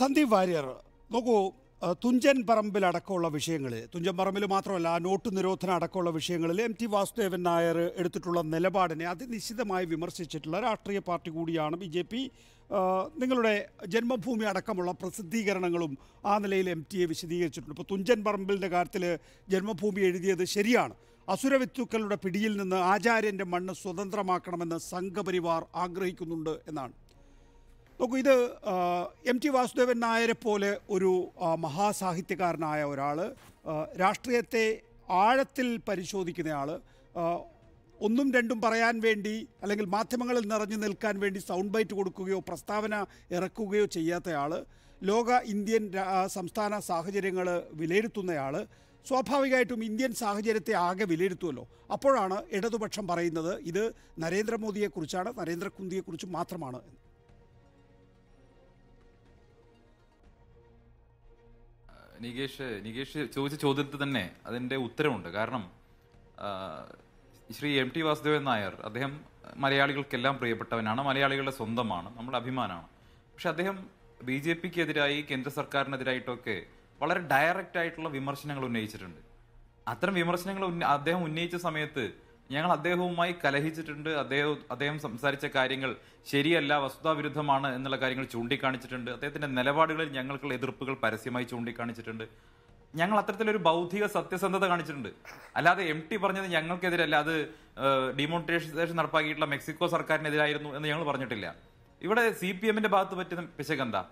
സന്ദീപ് വാര്യർ നോക്കൂ തുഞ്ചൻ പറമ്പിൽ അടക്കമുള്ള വിഷയങ്ങളിൽ തുഞ്ചൻ പറമ്പിൽ മാത്രമല്ല നോട്ട് നിരോധനം അടക്കമുള്ള വിഷയങ്ങളിൽ എം ടി വാസുദേവൻ നായർ എടുത്തിട്ടുള്ള നിലപാടിനെ അതിനിശ്ചിതമായി വിമർശിച്ചിട്ടുള്ള രാഷ്ട്രീയ പാർട്ടി കൂടിയാണ് ബി ജെ പി നിങ്ങളുടെ ജന്മഭൂമി അടക്കമുള്ള പ്രസിദ്ധീകരണങ്ങളും ആ നിലയിൽ എം എ വിശദീകരിച്ചിട്ടുണ്ട് ഇപ്പോൾ തുഞ്ചൻ പറമ്പിലിൻ്റെ കാര്യത്തിൽ ജന്മഭൂമി എഴുതിയത് ശരിയാണ് അസുരവിത്തുക്കളുടെ പിടിയിൽ നിന്ന് ആചാര്യൻ്റെ മണ്ണ് സ്വതന്ത്രമാക്കണമെന്ന് സംഘപരിവാർ ആഗ്രഹിക്കുന്നുണ്ട് എന്നാണ് നോക്കൂ ഇത് എം ടി വാസുദേവൻ നായരെ പോലെ ഒരു മഹാസാഹിത്യകാരനായ ഒരാൾ രാഷ്ട്രീയത്തെ ആഴത്തിൽ പരിശോധിക്കുന്നയാൾ ഒന്നും രണ്ടും പറയാൻ വേണ്ടി അല്ലെങ്കിൽ മാധ്യമങ്ങളിൽ നിറഞ്ഞു നിൽക്കാൻ വേണ്ടി സൗണ്ട് ബൈറ്റ് കൊടുക്കുകയോ പ്രസ്താവന ഇറക്കുകയോ ചെയ്യാത്തയാൾ ലോക ഇന്ത്യൻ സംസ്ഥാന സാഹചര്യങ്ങൾ വിലയിരുത്തുന്നയാൾ സ്വാഭാവികമായിട്ടും ഇന്ത്യൻ സാഹചര്യത്തെ ആകെ വിലയിരുത്തുമല്ലോ അപ്പോഴാണ് ഇടതുപക്ഷം പറയുന്നത് ഇത് നരേന്ദ്രമോദിയെക്കുറിച്ചാണ് നരേന്ദ്ര മാത്രമാണ് മാത്രമാണ് നികേഷ് നികേഷ് ചോദിച്ച ചോദ്യത്തിൽ തന്നെ അതിന്റെ ഉത്തരവുണ്ട് കാരണം ശ്രീ എം ടി വാസുദേവൻ നായർ അദ്ദേഹം മലയാളികൾക്കെല്ലാം പ്രിയപ്പെട്ടവനാണ് മലയാളികളുടെ സ്വന്തമാണ് നമ്മുടെ അഭിമാനമാണ് പക്ഷെ അദ്ദേഹം ബി ജെ പിക്ക് എതിരായി കേന്ദ്ര സർക്കാരിനെതിരായിട്ടൊക്കെ വളരെ ഡയറക്റ്റ് ആയിട്ടുള്ള വിമർശനങ്ങൾ ഉന്നയിച്ചിട്ടുണ്ട് അത്തരം വിമർശനങ്ങൾ അദ്ദേഹം ഉന്നയിച്ച സമയത്ത് ഞങ്ങൾ അദ്ദേഹവുമായി കലഹിച്ചിട്ടുണ്ട് അദ്ദേഹം അദ്ദേഹം സംസാരിച്ച കാര്യങ്ങൾ ശരിയല്ല വസ്തുതാവിരുദ്ധമാണ് എന്നുള്ള കാര്യങ്ങൾ ചൂണ്ടിക്കാണിച്ചിട്ടുണ്ട് അദ്ദേഹത്തിന്റെ നിലപാടുകളിൽ ഞങ്ങൾക്കുള്ള എതിർപ്പുകൾ പരസ്യമായി ചൂണ്ടിക്കാണിച്ചിട്ടുണ്ട് ഞങ്ങൾ അത്തരത്തിലൊരു ബൗദ്ധിക സത്യസന്ധത കാണിച്ചിട്ടുണ്ട് അല്ലാതെ എം ടി പറഞ്ഞത് ഞങ്ങൾക്കെതിരല്ല അത് ഡിമോണിറ്റൈസേഷൻ നടപ്പാക്കിയിട്ടുള്ള മെക്സിക്കോ സർക്കാരിനെതിരായിരുന്നു എന്ന് ഞങ്ങൾ പറഞ്ഞിട്ടില്ല ഇവിടെ സി പി എമ്മിന്റെ ഭാഗത്ത് പറ്റുന്ന പിശക് എന്താ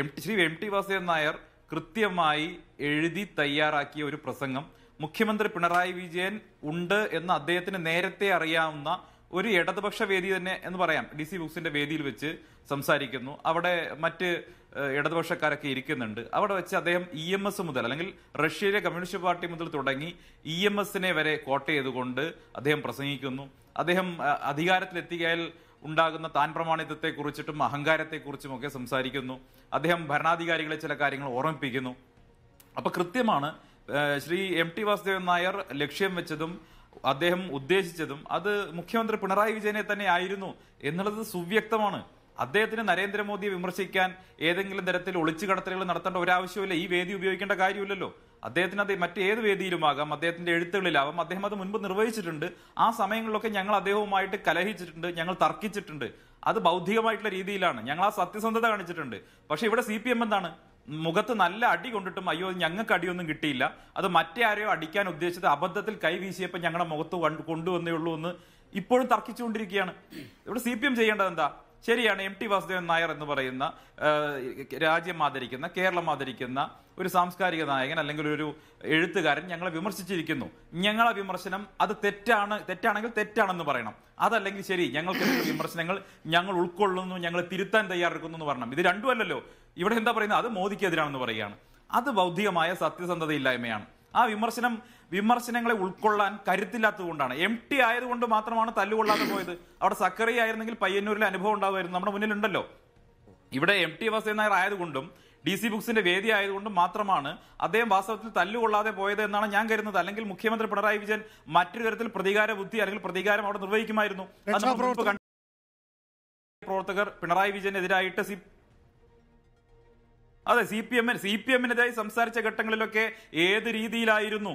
M Shri M T Vasudevan Nair കൃത്യമായി എഴുതി തയ്യാറാക്കിയ ഒരു പ്രസംഗം മുഖ്യമന്ത്രി പിണറായി വിജയൻ ഉണ്ട് എന്ന് അദ്ദേഹത്തിന് നേരത്തെ അറിയാവുന്ന ഒരു ഇടതുപക്ഷ വേദി തന്നെ എന്ന് പറയാം ഡി സി ബുക്സിന്റെ വേദിയിൽ വെച്ച് സംസാരിക്കുന്നു അവിടെ മറ്റ് ഇടതുപക്ഷക്കാരൊക്കെ ഇരിക്കുന്നുണ്ട് അവിടെ വെച്ച് അദ്ദേഹം ഇ എം എസ് മുതൽ അല്ലെങ്കിൽ റഷ്യയിലെ കമ്മ്യൂണിസ്റ്റ് പാർട്ടി മുതൽ തുടങ്ങി ഇ എം എസിനെ വരെ കോട്ട ചെയ്തുകൊണ്ട് അദ്ദേഹം പ്രസംഗിക്കുന്നു അദ്ദേഹം അധികാരത്തിലെത്തിയാൽ ഉണ്ടാകുന്ന താൻ പ്രമാണിത്വത്തെ കുറിച്ചിട്ടും കുറിച്ചും ഒക്കെ സംസാരിക്കുന്നു അദ്ദേഹം ഭരണാധികാരികളെ ചില കാര്യങ്ങൾ ഓർമ്മിപ്പിക്കുന്നു അപ്പൊ കൃത്യമാണ് ശ്രീ എം ടി വാസുദേവൻ നായർ ലക്ഷ്യം വെച്ചതും അദ്ദേഹം ഉദ്ദേശിച്ചതും അത് മുഖ്യമന്ത്രി പിണറായി വിജയനെ തന്നെ ആയിരുന്നു എന്നുള്ളത് സുവ്യക്തമാണ് അദ്ദേഹത്തിന് നരേന്ദ്രമോദിയെ വിമർശിക്കാൻ ഏതെങ്കിലും തരത്തിൽ ഒളിച്ചു കടത്തലുകൾ നടത്തേണ്ട ഒരാവശ്യമില്ല ഈ വേദി ഉപയോഗിക്കേണ്ട കാര്യമില്ലല്ലോ അദ്ദേഹത്തിന് അത് മറ്റേത് വേദിയിലുമാകാം അദ്ദേഹത്തിന്റെ എഴുത്തുകളിലാവാം അദ്ദേഹം അത് മുൻപ് നിർവഹിച്ചിട്ടുണ്ട് ആ സമയങ്ങളിലൊക്കെ ഞങ്ങൾ അദ്ദേഹവുമായിട്ട് കലഹിച്ചിട്ടുണ്ട് ഞങ്ങൾ തർക്കിച്ചിട്ടുണ്ട് അത് ബൗദ്ധികമായിട്ടുള്ള രീതിയിലാണ് ഞങ്ങൾ ആ സത്യസന്ധത കാണിച്ചിട്ടുണ്ട് പക്ഷെ ഇവിടെ സി എന്താണ് മുഖത്ത് നല്ല അടി കൊണ്ടിട്ടും അയ്യോ ഞങ്ങൾക്ക് അടിയൊന്നും കിട്ടിയില്ല അത് മറ്റേ ആരെയോ അടിക്കാൻ ഉദ്ദേശിച്ചത് അബദ്ധത്തിൽ കൈ വീശിയപ്പോൾ ഞങ്ങളുടെ മുഖത്ത് കൊണ്ടുവന്നേ ഉള്ളൂ എന്ന് ഇപ്പോഴും തർക്കിച്ചുകൊണ്ടിരിക്കുകയാണ് ഇവിടെ സി പി എം ചെയ്യേണ്ടത് എന്താ ശരിയാണ് എം ടി വാസുദേവൻ നായർ എന്ന് പറയുന്ന രാജ്യം ആദരിക്കുന്ന കേരളം ആദരിക്കുന്ന ഒരു സാംസ്കാരിക നായകൻ അല്ലെങ്കിൽ ഒരു എഴുത്തുകാരൻ ഞങ്ങളെ വിമർശിച്ചിരിക്കുന്നു ഞങ്ങളെ വിമർശനം അത് തെറ്റാണ് തെറ്റാണെങ്കിൽ തെറ്റാണെന്ന് പറയണം അതല്ലെങ്കിൽ ശരി ഞങ്ങൾക്ക് വിമർശനങ്ങൾ ഞങ്ങൾ ഉൾക്കൊള്ളുന്നു ഞങ്ങൾ തിരുത്താൻ തയ്യാറെടുക്കുന്നു എന്ന് പറയണം ഇത് രണ്ടുമല്ലല്ലോ ഇവിടെ എന്താ പറയുന്നത് അത് മോദിക്കെതിരാണെന്ന് പറയുകയാണ് അത് ബൗദ്ധികമായ സത്യസന്ധതയില്ലായ്മയാണ് ആ വിമർശനം വിമർശനങ്ങളെ ഉൾക്കൊള്ളാൻ കൊണ്ടാണ് എം ടി ആയതുകൊണ്ട് മാത്രമാണ് തല്ലുകൊള്ളാതെ പോയത് അവിടെ സക്കറി ആയിരുന്നെങ്കിൽ പയ്യന്നൂരിലെ അനുഭവം ഉണ്ടാവുമായിരുന്നു നമ്മുടെ മുന്നിലുണ്ടല്ലോ ഇവിടെ എം ടി വാസു നായർ ആയതുകൊണ്ടും ഡി സി ബുക്സിന്റെ വേദി ആയതുകൊണ്ട് മാത്രമാണ് അദ്ദേഹം വാസ്തവത്തിൽ തല്ലുകൊള്ളാതെ പോയത് എന്നാണ് ഞാൻ കരുതുന്നത് അല്ലെങ്കിൽ മുഖ്യമന്ത്രി പിണറായി വിജയൻ മറ്റൊരു തരത്തിൽ പ്രതികാര ബുദ്ധി അല്ലെങ്കിൽ പ്രതികാരം അവിടെ നിർവഹിക്കുമായിരുന്നു പ്രവർത്തകർ പിണറായി വിജയനെതിരായിട്ട് സി അതെ സി പി എമ്മിന് സി പി എമ്മിനെതിരായി സംസാരിച്ച ഘട്ടങ്ങളിലൊക്കെ ഏത് രീതിയിലായിരുന്നു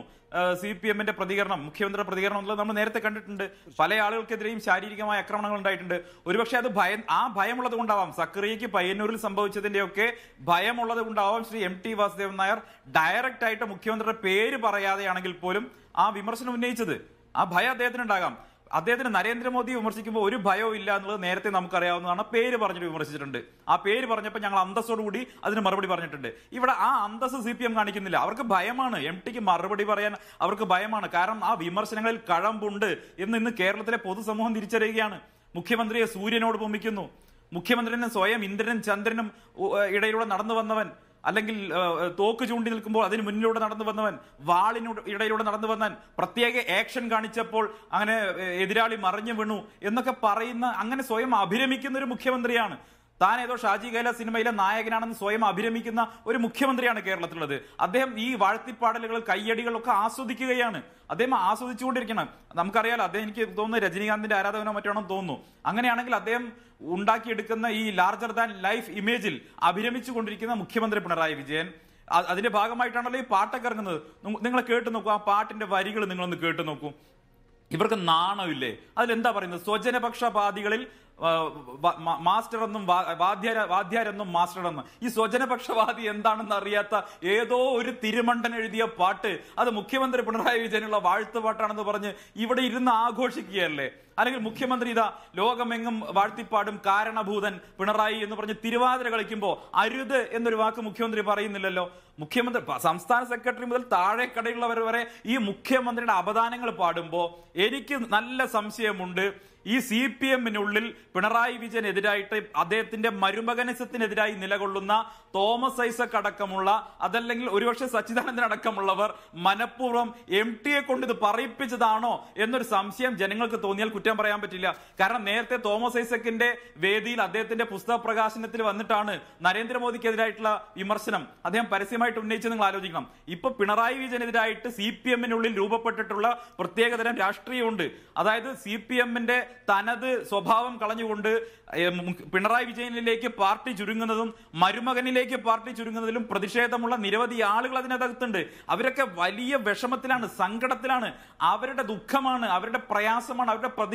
സി പി എമ്മിന്റെ പ്രതികരണം മുഖ്യമന്ത്രിയുടെ പ്രതികരണം എന്നുള്ളത് നമ്മൾ നേരത്തെ കണ്ടിട്ടുണ്ട് പല ആളുകൾക്കെതിരെയും ശാരീരികമായ ആക്രമണങ്ങൾ ഉണ്ടായിട്ടുണ്ട് ഒരുപക്ഷെ അത് ഭയം ആ ഭയമുള്ളത് കൊണ്ടാവാം സക്രിയയ്ക്ക് പയ്യന്നൂരിൽ സംഭവിച്ചതിന്റെയൊക്കെ ഭയമുള്ളത് കൊണ്ടാവാം Shri M T Vasudevan Nair direct ആയിട്ട് മുഖ്യമന്ത്രിയുടെ പേര് പറയാതെയാണെങ്കിൽ പോലും ആ വിമർശനം ഉന്നയിച്ചത് ആ ഭയം അദ്ദേഹത്തിനുണ്ടാകാം അദ്ദേഹത്തിന് നരേന്ദ്രമോദി വിമർശിക്കുമ്പോൾ ഒരു ഭയവും ഇല്ല എന്നുള്ളത് നേരത്തെ നമുക്കറിയാവുന്നതാണ് പേര് പറഞ്ഞിട്ട് വിമർശിച്ചിട്ടുണ്ട് ആ പേര് പറഞ്ഞപ്പോൾ ഞങ്ങൾ അന്തസ്സോടുകൂടി അതിന് മറുപടി പറഞ്ഞിട്ടുണ്ട് ഇവിടെ ആ അന്തസ് സി പി എം കാണിക്കുന്നില്ല അവർക്ക് ഭയമാണ് എം ടിക്ക് മറുപടി പറയാൻ അവർക്ക് ഭയമാണ് കാരണം ആ വിമർശനങ്ങളിൽ കഴമ്പുണ്ട് എന്ന് ഇന്ന് കേരളത്തിലെ പൊതുസമൂഹം തിരിച്ചറിയുകയാണ് മുഖ്യമന്ത്രിയെ സൂര്യനോട് പൊമ്പിക്കുന്നു മുഖ്യമന്ത്രിനും സ്വയം ഇന്ദ്രനും ചന്ദ്രനും ഇടയിലൂടെ നടന്നു വന്നവൻ അല്ലെങ്കിൽ തോക്ക് ചൂണ്ടി നിൽക്കുമ്പോൾ അതിന് മുന്നിലൂടെ നടന്നു വന്നവൻ വാളിനു ഇടയിലൂടെ നടന്നു വന്നവൻ പ്രത്യേക ആക്ഷൻ കാണിച്ചപ്പോൾ അങ്ങനെ എതിരാളി മറിഞ്ഞു വീണു എന്നൊക്കെ പറയുന്ന അങ്ങനെ സ്വയം അഭിരമിക്കുന്ന ഒരു മുഖ്യമന്ത്രിയാണ് താൻ ഏതോ ഷാജി കൈല സിനിമയിലെ നായകനാണെന്ന് സ്വയം അഭിരമിക്കുന്ന ഒരു മുഖ്യമന്ത്രിയാണ് കേരളത്തിലുള്ളത് അദ്ദേഹം ഈ വാഴ്ത്തിപ്പാടലുകൾ കയ്യടികളൊക്കെ ആസ്വദിക്കുകയാണ് അദ്ദേഹം ആസ്വദിച്ചുകൊണ്ടിരിക്കണം നമുക്കറിയാലോ അദ്ദേഹം എനിക്ക് തോന്നുന്നു രജനീകാന്തിന്റെ ആരാധകനോ മറ്റാണോ തോന്നുന്നു അങ്ങനെയാണെങ്കിൽ അദ്ദേഹം ഉണ്ടാക്കിയെടുക്കുന്ന ഈ ലാർജർ ദാൻ ലൈഫ് ഇമേജിൽ അഭിരമിച്ചുകൊണ്ടിരിക്കുന്ന മുഖ്യമന്ത്രി പിണറായി വിജയൻ അതിന്റെ ഭാഗമായിട്ടാണല്ലോ ഈ പാട്ടൊക്കെ ഇറങ്ങുന്നത് നിങ്ങൾ കേട്ട് നോക്കൂ ആ പാട്ടിന്റെ വരികൾ നിങ്ങളൊന്ന് കേട്ട് നോക്കൂ ഇവർക്ക് നാണമില്ലേ അതിലെന്താ പറയുന്നത് സ്വജനപക്ഷപാതികളിൽ മാസ്റ്ററെന്നും വാദ്യര വാദ്യാരെന്നും എന്നും ഈ സ്വജനപക്ഷവാദി എന്താണെന്ന് അറിയാത്ത ഏതോ ഒരു തിരുമണ്ടൻ എഴുതിയ പാട്ട് അത് മുഖ്യമന്ത്രി പിണറായി വിജയനുള്ള വാഴ്ത്തുപാട്ടാണെന്ന് പറഞ്ഞ് ഇവിടെ ഇരുന്ന് ആഘോഷിക്കുകയല്ലേ അല്ലെങ്കിൽ മുഖ്യമന്ത്രി ഇതാ ലോകമെങ്ങും വാഴ്ത്തിപ്പാടും കാരണഭൂതൻ പിണറായി എന്ന് പറഞ്ഞ് തിരുവാതിര കളിക്കുമ്പോൾ അരുത് എന്നൊരു വാക്ക് മുഖ്യമന്ത്രി പറയുന്നില്ലല്ലോ മുഖ്യമന്ത്രി സംസ്ഥാന സെക്രട്ടറി മുതൽ താഴെക്കടയുള്ളവർ വരെ ഈ മുഖ്യമന്ത്രിയുടെ അപദാനങ്ങൾ പാടുമ്പോൾ എനിക്ക് നല്ല സംശയമുണ്ട് ഈ സി പി എമ്മിനുള്ളിൽ പിണറായി വിജയനെതിരായിട്ട് അദ്ദേഹത്തിന്റെ മരുമകനസത്തിനെതിരായി നിലകൊള്ളുന്ന തോമസ് ഐസക് അടക്കമുള്ള അതല്ലെങ്കിൽ ഒരുപക്ഷെ സച്ചിദാനന്ദൻ അടക്കമുള്ളവർ മനഃപൂർവ്വം എം ടിയെ കൊണ്ട് ഇത് പറയിപ്പിച്ചതാണോ എന്നൊരു സംശയം ജനങ്ങൾക്ക് തോന്നിയാൽ കുറ്റം പറയാൻ പറ്റില്ല കാരണം നേരത്തെ തോമസ് ഐസക്കിന്റെ വേദിയിൽ അദ്ദേഹത്തിന്റെ പുസ്തക പ്രകാശനത്തിൽ വന്നിട്ടാണ് നരേന്ദ്രമോദിക്കെതിരായിട്ടുള്ള വിമർശനം അദ്ദേഹം പരസ്യമായിട്ട് ഉന്നയിച്ച് നിങ്ങൾ ആലോചിക്കണം ഇപ്പൊ പിണറായി വിജയനെതിരായിട്ട് സി പി എമ്മിനുള്ളിൽ രൂപപ്പെട്ടിട്ടുള്ള പ്രത്യേകതരം രാഷ്ട്രീയമുണ്ട് അതായത് സി പി എമ്മിന്റെ തനത് സ്വഭാവം കളഞ്ഞുകൊണ്ട് പിണറായി വിജയനിലേക്ക് പാർട്ടി ചുരുങ്ങുന്നതും മരുമകനിലേക്ക് പാർട്ടി ചുരുങ്ങുന്നതിലും പ്രതിഷേധമുള്ള നിരവധി ആളുകൾ അതിനകത്തുണ്ട് അവരൊക്കെ വലിയ വിഷമത്തിലാണ് സങ്കടത്തിലാണ് അവരുടെ ദുഃഖമാണ് അവരുടെ പ്രയാസമാണ് അവരുടെ പ്രതി